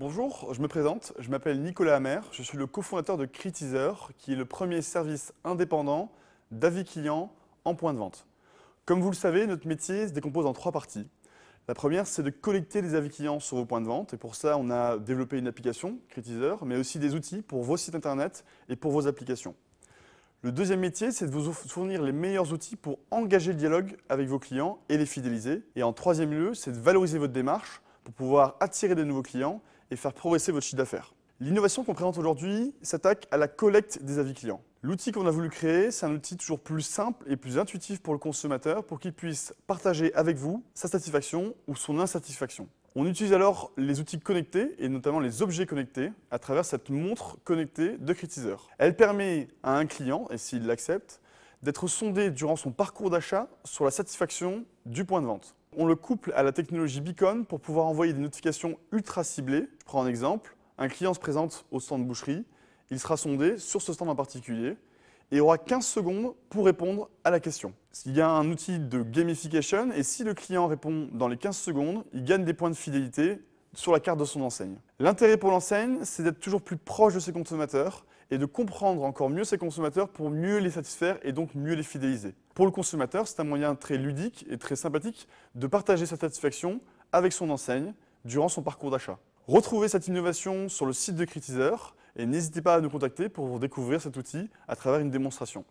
Bonjour, je me présente, je m'appelle Nicolas Hammer, je suis le cofondateur de Critizer, qui est le premier service indépendant d'avis clients en point de vente. Comme vous le savez, notre métier se décompose en trois parties. La première, c'est de collecter les avis clients sur vos points de vente. Et pour ça, on a développé une application, Critizer, mais aussi des outils pour vos sites internet et pour vos applications. Le deuxième métier, c'est de vous fournir les meilleurs outils pour engager le dialogue avec vos clients et les fidéliser. Et en troisième lieu, c'est de valoriser votre démarche pour pouvoir attirer de nouveaux clients et faire progresser votre chiffre d'affaires. L'innovation qu'on présente aujourd'hui s'attaque à la collecte des avis clients. L'outil qu'on a voulu créer, c'est un outil toujours plus simple et plus intuitif pour le consommateur pour qu'il puisse partager avec vous sa satisfaction ou son insatisfaction. On utilise alors les outils connectés et notamment les objets connectés à travers cette montre connectée de Critiseur. Elle permet à un client, et s'il l'accepte, d'être sondé durant son parcours d'achat sur la satisfaction du point de vente. On le couple à la technologie Beacon pour pouvoir envoyer des notifications ultra ciblées. Je prends un exemple. Un client se présente au stand de boucherie. Il sera sondé sur ce stand en particulier et aura 15 secondes pour répondre à la question. Il y a un outil de gamification et si le client répond dans les 15 secondes, il gagne des points de fidélité sur la carte de son enseigne. L'intérêt pour l'enseigne, c'est d'être toujours plus proche de ses consommateurs et de comprendre encore mieux ses consommateurs pour mieux les satisfaire et donc mieux les fidéliser. Pour le consommateur, c'est un moyen très ludique et très sympathique de partager sa satisfaction avec son enseigne durant son parcours d'achat. Retrouvez cette innovation sur le site de Critiseur et n'hésitez pas à nous contacter pour découvrir cet outil à travers une démonstration.